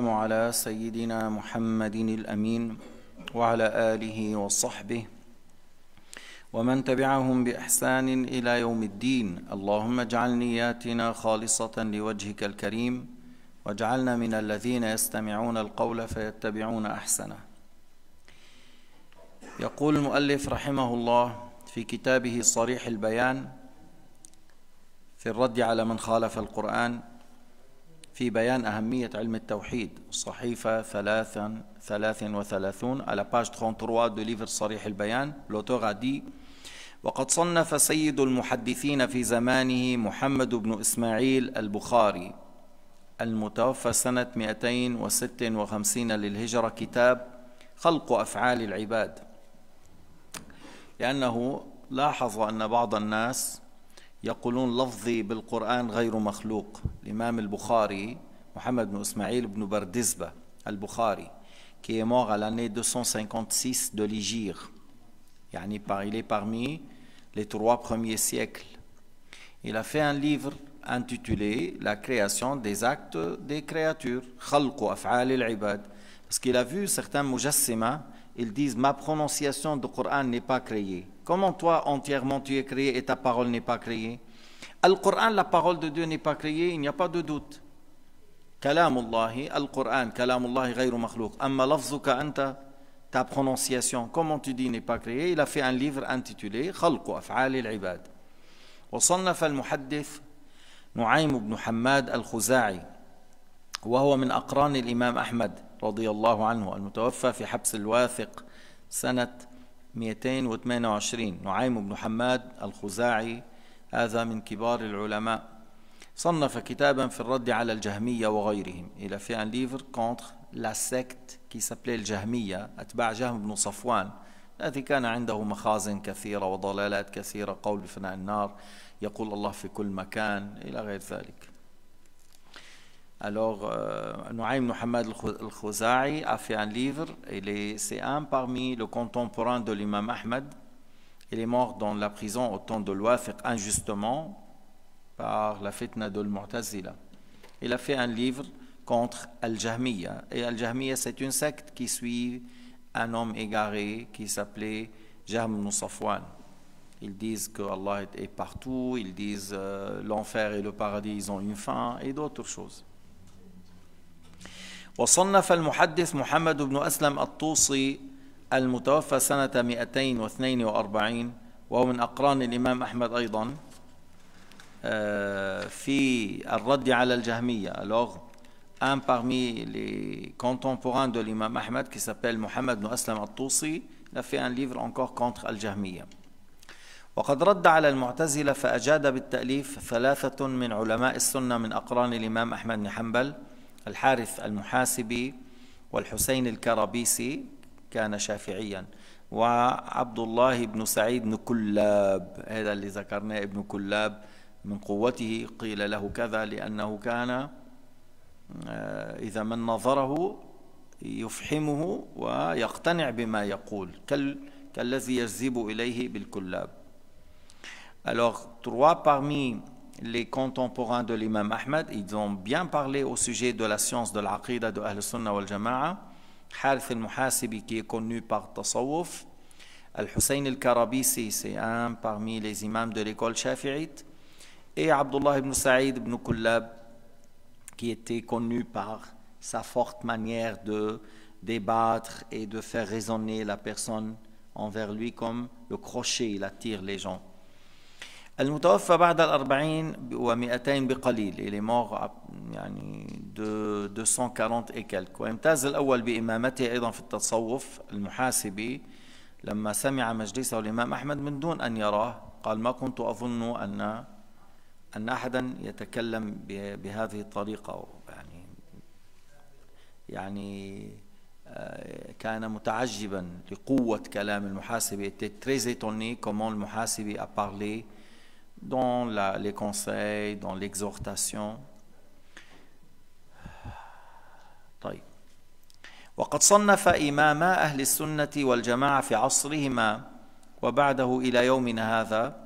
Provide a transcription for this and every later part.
السلام على سيدنا محمد الأمين وعلى آله وصحبه ومن تبعهم بإحسان إلى يوم الدين اللهم اجعل نياتنا خالصة لوجهك الكريم واجعلنا من الذين يستمعون القول فيتبعون أحسنه يقول المؤلف رحمه الله في كتابه صريح البيان في الرد على من خالف القرآن في بيان أهمية علم التوحيد صحيفة 33 على باج 33 دو ليفر صريح البيان لوتوغا دي وقد صنف سيد المحدثين في زمانه محمد بن إسماعيل البخاري المتوفى سنة 256 للهجرة كتاب خلق أفعال العباد لأنه لاحظ أن بعض الناس يقولون لفظي بالقرآن غير مخلوق الإمام البخاري Mohamed ibn Ismail ibn Bardizba al-Bukhari, qui est mort à l'année 256 de l'Igir. Il est parmi les trois premiers siècles. Il a fait un livre intitulé La création des actes des créatures, Khalqu Af'al al-Ibad, parce qu'il a vu certains mujassima ils disent ma prononciation du Coran n'est pas créée. Comment toi entièrement tu es créé et ta parole n'est pas créée Al Coran, la parole de Dieu n'est pas créée, il n'y a pas de doute. Kalamullahi, Al Coran, Kalamullahi ghayru makhlouq. Amma lafzuka anta, ta prononciation, comment tu dis n'est pas créée, il a fait un livre intitulé Khalqu af'al al-ibad. وصنف المحدث نعيم بن حماد الخزاعي وهو من أقران الإمام Ahmad. رضي الله عنه المتوفى في حبس الواثق سنة 228 نعيم بن حماد الخزاعي هذا من كبار العلماء صنف كتابا في الرد على الجهمية وغيرهم إلى في ان ليفر كونتر لا سكت كي سابلي الجهمية أتباع جهم بن صفوان الذي كان عنده مخازن كثيرة وضلالات كثيرة قول بفناء النار يقول الله في كل مكان إلى غير ذلك Alors, euh, Muhammad al Khouzaï a fait un livre, c'est un parmi le contemporain de l'imam Ahmed. Il est mort dans la prison au temps de l'Ouafiq injustement par la fitna de l'Mu'tazila. Il a fait un livre contre Al-Jahmiya. Et Al-Jahmiya, c'est une secte qui suit un homme égaré qui s'appelait Jahm Nusafwan. Ils disent que Allah est partout, ils disent euh, l'enfer et le paradis, ont une fin, et d'autres choses. وصنف المحدث محمد بن أسلم الطوسي المتوفى سنة 242 وهو من أقران الإمام أحمد أيضا آه، في الرد على الجهمية alors un parmi les contemporains de l'imam Ahmed qui s'appelle Mohamed بن أسلم الطوسي il a fait un livre encore contre الجهمية وقد رد على المعتزلة فأجاد بالتأليف ثلاثة من علماء السنة من أقران الإمام أحمد بن حنبل الحارث المحاسبي والحسين الكرابيسي كان شافعيا وعبد الله بن سعيد بن كلاب هذا اللي ذكرناه ابن كلاب من قوته قيل له كذا لأنه كان آه، إذا من نظره يفحمه ويقتنع بما يقول كالذي يجذب إليه بالكلاب Alors, trois parmi les contemporains de l'imam Ahmad, ils ont bien parlé au sujet de la science de l'aqidah de Al-Sunnah wal-Jama'a. Harith al-Muhasibi qui est connu par Tasawwuf. Al-Hussein al karabi c'est un parmi les imams de l'école shafi'ite. Et Abdullah ibn Sa'id ibn Kullab, qui était connu par sa forte manière de débattre et de faire raisonner la personne envers lui comme le crochet, il attire les gens. المتوفى بعد الأربعين ومئتين بقليل إلي موغ يعني 240 إيكالك ويمتاز الأول بإمامته أيضا في التصوف المحاسبي لما سمع مجلسه الإمام أحمد من دون أن يراه قال ما كنت أظن أن أن أحدا يتكلم بهذه الطريقة يعني يعني آه، كان متعجبا لقوة كلام المحاسبي تريزيتوني كومون المحاسبي أبارلي dans la, les conseils, dans l'exhortation. طيب وقد صنف إماما أهل السنة والجماعة في عصرهما وبعده إلى يومنا هذا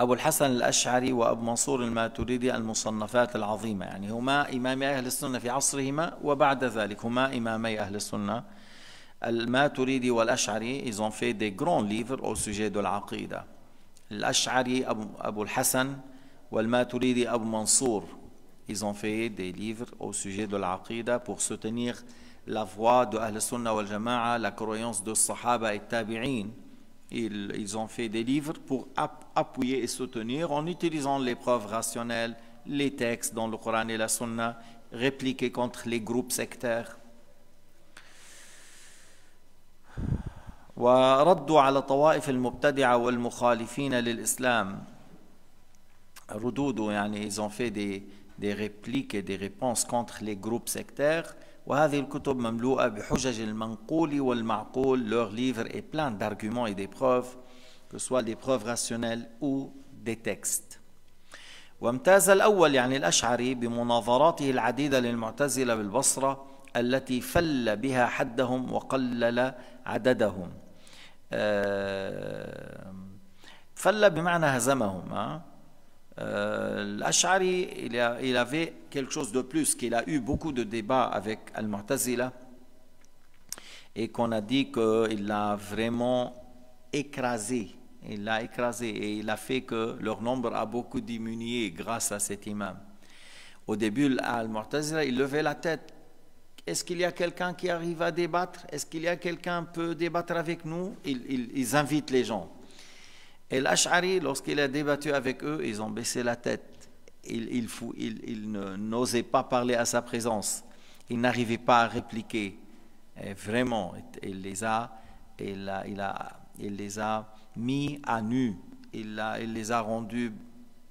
أبو الحسن الأشعري وأبو منصور الماتريدي المصنفات العظيمة يعني هما إمامي أهل السنة في عصرهما وبعد ذلك هما إمامي أهل السنة الماتريدي والأشعري ils ont fait des grands livres au sujet de l'Ash'ari Abu, hassan ou maturidi Abu Mansour. Ils ont fait des livres au sujet de l'Aqidah pour soutenir la voix de al sunnah wal-Jama'a, la croyance de Sahaba et Tabi'in. Ils, ont fait des livres pour appuyer et soutenir en utilisant les preuves rationnelles, les textes dans le Coran et la Sunna, répliqués contre les groupes sectaires. وردوا على طوائف المبتدعة والمخالفين للإسلام ردود يعني ils ont fait des, des répliques et des réponses contre les groupes sectaires وهذه الكتب مملوءة بحجج المنقول والمعقول leur livre est plein d'arguments et des preuves que سوا soit des preuves rationnelles ou des textes وامتاز الأول يعني الأشعري بمناظراته العديدة للمعتزلة بالبصرة التي فل بها حدهم وقلل عددهم فل بمعنى هزمهم L'Ash'ari, il, il, avait quelque chose de plus, qu'il a eu beaucoup de débats avec Al-Mu'tazila et qu'on a dit qu'il l'a vraiment écrasé. Il l'a écrasé et il a fait que leur nombre a beaucoup diminué grâce à cet imam. Au début, Al-Mu'tazila, il levait la tête est-ce qu'il y a quelqu'un qui arrive à débattre Est-ce qu'il y a quelqu'un qui peut débattre avec nous ils, invitent les gens. Et l'Ash'ari, lorsqu'il a débattu avec eux, ils ont baissé la tête. Ils, ne n'osaient pas parler à sa présence. Ils n'arrivaient pas à répliquer. vraiment, il les a, il a, il il les a mis à nu. Il, a, les a rendus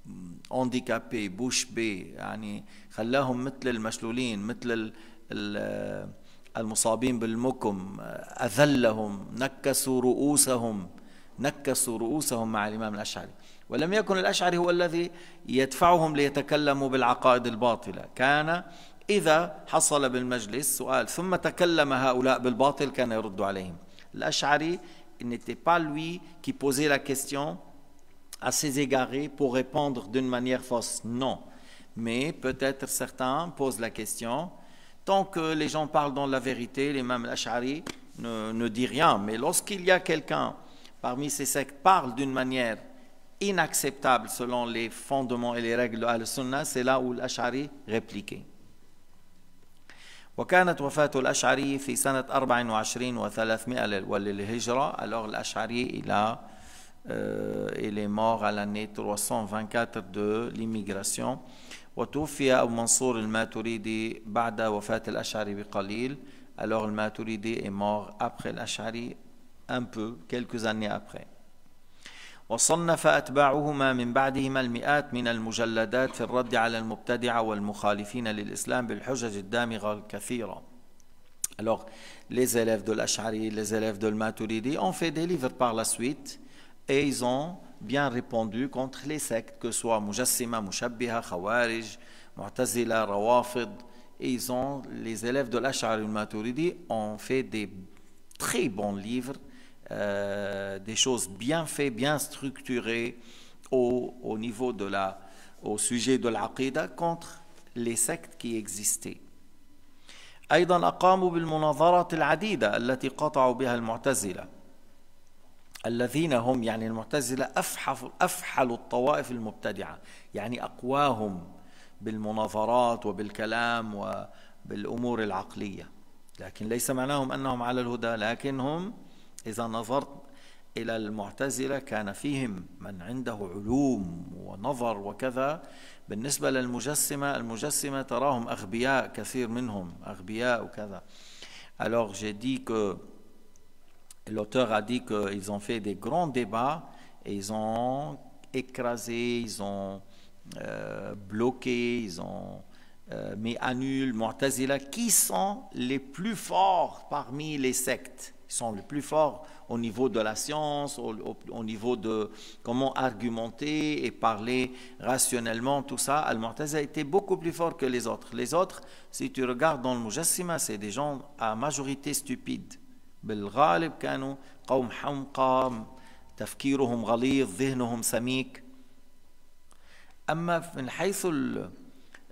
mm, handicapés, bouche bée. يعني المصابين بالمكم أذلهم نكسوا رؤوسهم نكسوا رؤوسهم مع الإمام الأشعري ولم يكن الأشعري هو الذي يدفعهم ليتكلموا بالعقائد الباطلة كان إذا حصل بالمجلس سؤال ثم تكلم هؤلاء بالباطل كان يرد عليهم الأشعري n'était pas lui qui posait la question à ses égarés pour répondre d'une manière fausse. Non. Mais peut-être certains posent la question, Tant que les gens parlent dans la vérité, l'imam al-Ash'ari ne, ne, dit rien. Mais lorsqu'il y a quelqu'un parmi ces sectes parle d'une manière inacceptable selon les fondements et les règles de la sunnah c'est là où l'Ash'ari répliquait. وكانت وفاة الأشعري في سنة 24 و300 alors l'Ash'ari il a euh, il est mort à l'année 324 de l'immigration. وتوفي أبو منصور الماتريدي بعد وفاة الأشعري بقليل alors le Maturidi est mort après l'Ash'ari un peu quelques années après وصنف أتباعهما من بعدهما المئات من المجلدات في الرد على المبتدعة والمخالفين للإسلام بالحجج الدامغة الكثيرة Alors, les élèves de l'Ash'ari, les élèves de l'Maturidi ont fait des livres par la suite et ils ont bien répondu contre les sectes, que ce soit Mujassima, Mushabbiha, Khawarij, Mu'tazila, Rawafid. Et les élèves de l'Ash'ar al-Maturidi ont fait des très bons livres, euh, des choses bien faites, bien structurées au, au niveau de sujet de l'aqidah contre les sectes qui existaient. أيضا al بالمناظرات العديدة التي قطعوا al-mu'tazila. الذين هم يعني المعتزلة أفحف أفحلوا الطوائف المبتدعة يعني أقواهم بالمناظرات وبالكلام وبالأمور العقلية لكن ليس معناهم أنهم على الهدى لكنهم إذا نظرت إلى المعتزلة كان فيهم من عنده علوم ونظر وكذا بالنسبة للمجسمة المجسمة تراهم أغبياء كثير منهم أغبياء وكذا Alors j'ai dit que L'auteur a dit qu'ils ont fait des grands débats et ils ont écrasé, ils ont euh, bloqué, ils ont euh, mis à Mu'tazila, qui sont les plus forts parmi les sectes. Ils sont les plus forts au niveau de la science, au, niveau de comment argumenter et parler rationnellement, tout ça. Al-Mu'tazila était beaucoup plus fort que les autres. Les autres, si tu regardes dans le Mujassima, c'est des gens à majorité stupide بالغالب كانوا قوم حمقى تفكيرهم غليظ ذهنهم سميك أما من حيث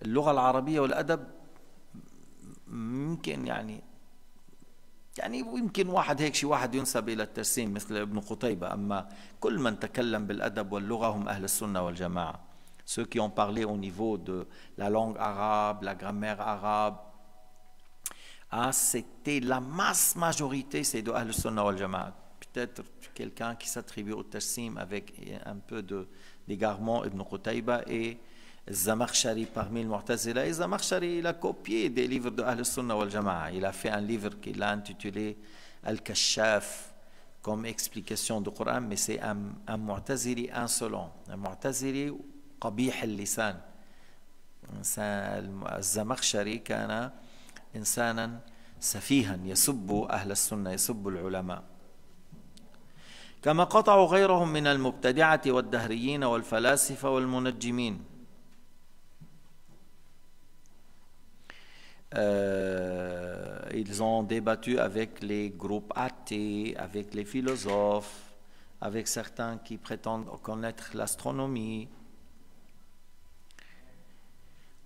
اللغة العربية والأدب ممكن يعني يعني يمكن واحد هيك شي واحد ينسب إلى الترسيم مثل ابن قتيبة أما كل من تكلم بالأدب واللغة هم أهل السنة والجماعة ceux qui ont parlé au niveau de la langue arabe, la grammaire arabe, ah, c'était la masse majorité, c'est de Al-Sunnah al Jamaa Peut-être quelqu'un qui s'attribue au Tassim avec un peu d'égarement, Ibn Qutayba et Zamakhshari parmi les Mu'tazila. Et Zamakhshari il a copié des livres de Al-Sunnah al Jamaa Il a fait un livre qu'il a intitulé Al-Kashaf comme explication du Coran, mais c'est un, Mu'tazili insolent, un Mu'tazili qabih al-lisan. Zamakhshari كان إنسانا سفيها يسب أهل السنة يسب العلماء كما قطعوا غيرهم من المبتدعة والدهريين والفلاسفة والمنجمين Euh, ils ont débattu avec les groupes athées, avec les philosophes, avec certains qui prétendent connaître l'astronomie,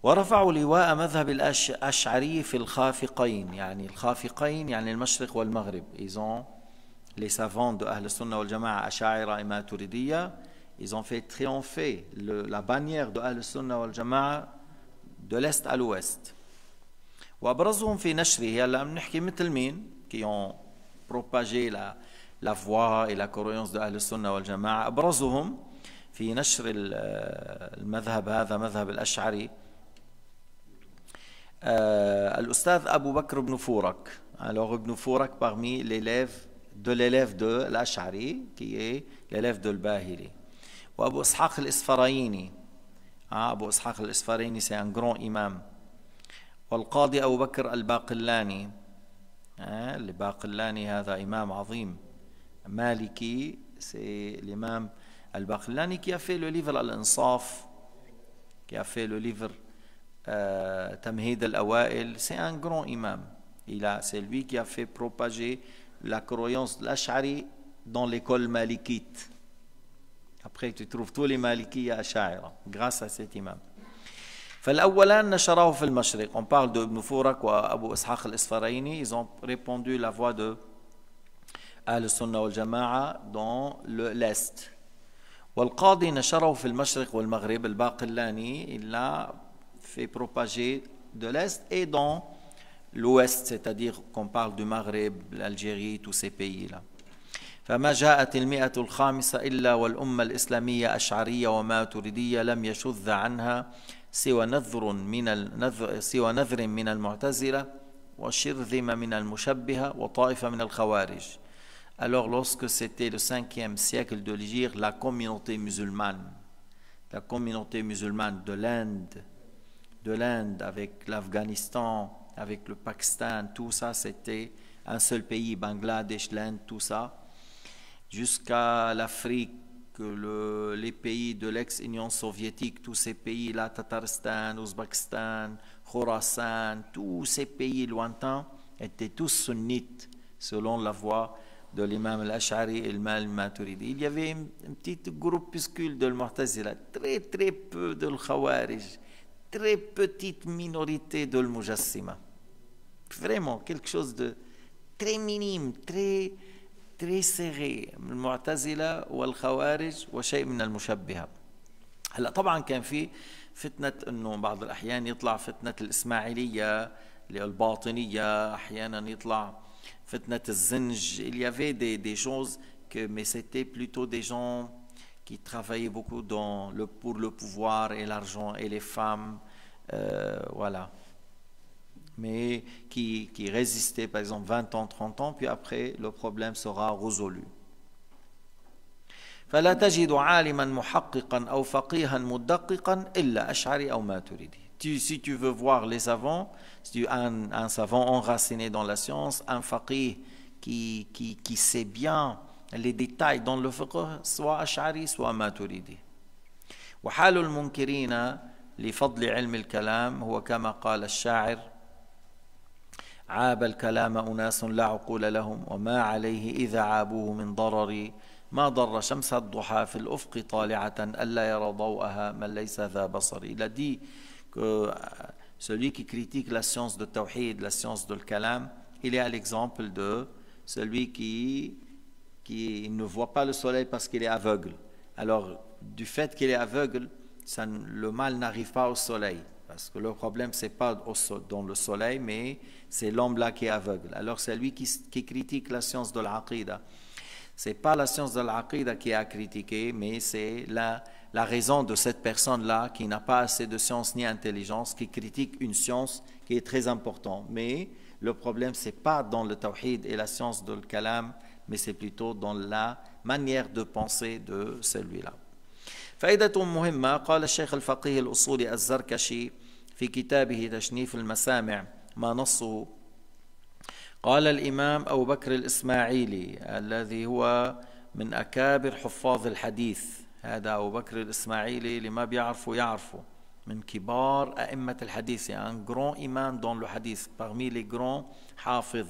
ورفعوا لواء مذهب الأشعري في الخافقين يعني الخافقين يعني المشرق والمغرب ils ont les savants أهل السنة والجماعة أشاعرة إما تريدية ils ont fait triompher la أهل السنة والجماعة دو l'Est à l'Ouest وأبرزهم في نشره هلا بنحكي مثل مين qui ont propagé la, la voix et la croyance de أهل السنة والجماعة أبرزهم في نشر المذهب هذا مذهب الأشعري الأستاذ أبو بكر بن فورك alors Ibn Fourak parmi l'élève de l'élève de l'Ash'ari qui est l'élève de l'Bahiri ou Abu Ishaq al-Isfarayini hein, Abu Ishaq al-Isfarayini c'est un grand imam والقاضي أبو بكر الباقلاني hein, الباقلاني هذا إمام عظيم مالكي c'est l'imam al-Baqlani qui a fait le livre Al-Insaf qui a fait le livre Euh, Tamhid al-Awa'il, c'est un grand imam. C'est lui qui a fait propager la croyance de l'Ash'ari dans l'école malikite. Après, tu trouves tous les malikis à grâce à cet imam. on parle de Ibn Furak wa Abu Ishaq al-Isfaraini ils ont répondu la voix de Al-Sunnah al jamaa dans l'Est والقاضي نشره في il fait propager de l'Est et dans l'Ouest, c'est-à-dire qu'on parle du Maghreb, l'Algérie, tous ces pays-là. فما جاءت المئة الخامسة إلا والأمة الإسلامية أشعرية وما تريدية لم يشذ عنها سوى نذر من النذر سوى نذر من المعتزلة وشرذمة من المشبهة وطائفة من الخوارج. Alors lorsque c'était le 5 siècle de l'Égypte, la communauté musulmane, la communauté musulmane de l'Inde, de l'Inde, avec l'Afghanistan, avec le Pakistan, tout ça, c'était un seul pays, Bangladesh, l'Inde, tout ça, jusqu'à l'Afrique, les pays de l'ex-Union soviétique, tous ces pays-là, Tatarstan, Ouzbékistan, Khorasan, tous ces pays lointains étaient tous sunnites selon la voie de l'imam al-Ash'ari et l'imam al-Maturidi. Il y avait un, petit groupuscule de l'Mu'tazila, très très peu de l'Khawarij, très petite minorité de l'mujassima. Vraiment, quelque chose de très minime, très très serré, l'mu'tazila, ou l'khawarij, ou un chèque de l'mushabbihab. Alors, tabran, il y a eu une fitne, parfois, il y a eu une fitne ismaïlienne, une fitne bâtonnienne, parfois, il y a eu une fitne zinj, il y avait des choses, mais c'était plutôt des gens qui travaillait beaucoup dans le, pour le pouvoir et l'argent et les femmes, euh, voilà. Mais qui, qui résistait par exemple 20 ans, 30 ans, puis après le problème sera résolu. فلا تجد عالما محققا أو فقيها مدققا الا او ما si tu veux voir les savants, si tu as un, savant enraciné dans la science, un faqih qui, qui, qui sait bien اللي ديتاي دون لو فقه سواء أشعري سواء تريدي وحال المنكرين لفضل علم الكلام هو كما قال الشاعر عاب الكلام أناس لا عقول لهم وما عليه إذا عابوه من ضرر ما ضر شمس الضحى في الأفق طالعة ألا يرى ضوءها من ليس ذا بصر الى دي celui qui critique la science de Tawhid, la science de kalam, il est à l'exemple de celui qui qui ne voit pas le soleil parce qu'il est aveugle. Alors, du fait qu'il est aveugle, ça, le mal n'arrive pas au soleil. Parce que le problème, c'est pas au, dans le soleil, mais c'est l'homme là qui est aveugle. Alors, c'est lui qui, critique la science de l'aqida. C'est pas la science de l'aqida qui a critiqué, mais c'est la, la raison de cette personne-là qui n'a pas assez de science ni intelligence, qui critique une science qui est très importante. Mais le problème, c'est pas dans le tawhid et la science de l'kalam, mais c'est plutôt dans la manière de penser de celui-là. فائدة مهمة قال الشيخ الفقيه الأصولي الزركشي في كتابه تشنيف المسامع ما نصه قال الإمام أبو بكر الإسماعيلي الذي هو من أكابر حفاظ الحديث هذا أبو بكر الإسماعيلي اللي ما بيعرفه يعرفه من كبار أئمة الحديث يعني أن جرون إمام دون الحديث parmi les grands حافظ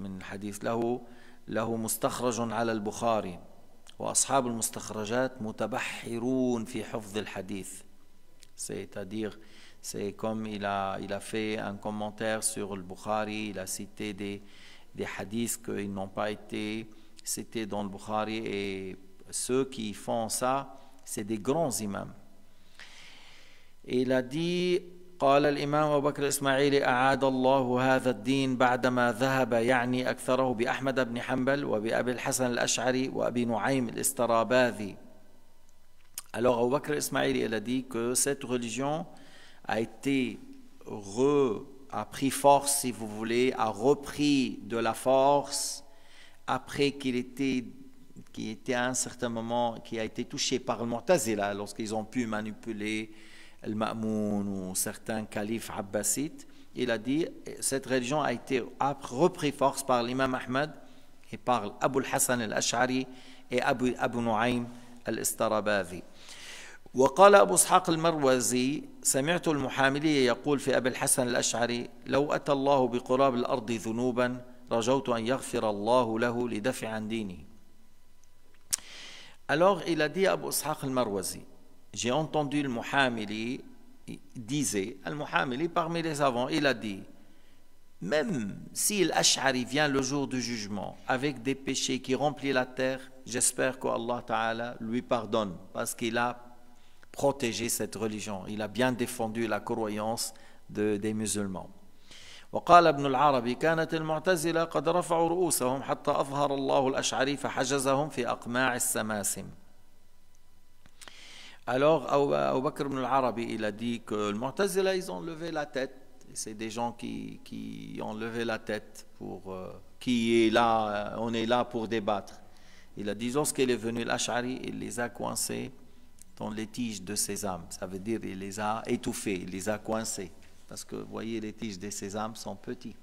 من حديث له c'est-à-dire c'est comme il a, fait un commentaire sur le Bukhari, il a cité des, des hadiths qui n'ont pas été cités dans le Bukhari et ceux qui font ça, c'est des grands imams. Et il a dit قال الإمام أبو بكر الإسماعيلي أعاد الله هذا الدين بعدما ذهب يعني أكثره بأحمد بن حنبل وبأبي الحسن الأشعري وأبي نعيم الإستراباذي Alors Abu Bakr Ismaili il a dit que cette religion a été re, a pris force si vous voulez, a repris de la force après qu'il était qui était à un certain moment qui a été touché par le Mu'tazila lorsqu'ils ont pu manipuler euh, المأمون ou certains califes abbassides, il a dit cette religion a été repris force par l'imam Ahmad et par Abu al-Hassan al-Ash'ari et Abu, Abu Nu'aym al-Istarabavi. وقال أبو إسحاق المروزي سمعت المحاملي يقول في أبي الحسن الأشعري لو أتى الله بقراب الأرض ذنوبا رجوت أن يغفر الله له لدفع عن ديني Alors il a dit à Abu Ishaq al-Marwazi, j'ai entendu le Muhammili disait, le Muhammili parmi les savants, il a dit, même si l'Ash'ari vient le jour du jugement avec des péchés qui remplissent la terre, j'espère que Allah Ta'ala lui pardonne parce qu'il a protégé cette religion, il a bien défendu la croyance des musulmans. وقال ابن العربي كانت المعتزلة قد رفعوا رؤوسهم حتى أظهر الله الأشعري فحجزهم في أقماع السماسم alors, au Bakr ibn al-Arabi, il a dit que le Mu'tazila, ils ont levé la tête. C'est des gens qui, ont levé la tête pour. Euh, qui est là, euh, on est là pour débattre. Il a dit lorsqu'il est venu l'Ash'ari, il les a coincés dans les tiges de sésame. Ça veut dire il les a étouffés, il les a coincés. Parce que vous voyez, les tiges de sésame sont petits.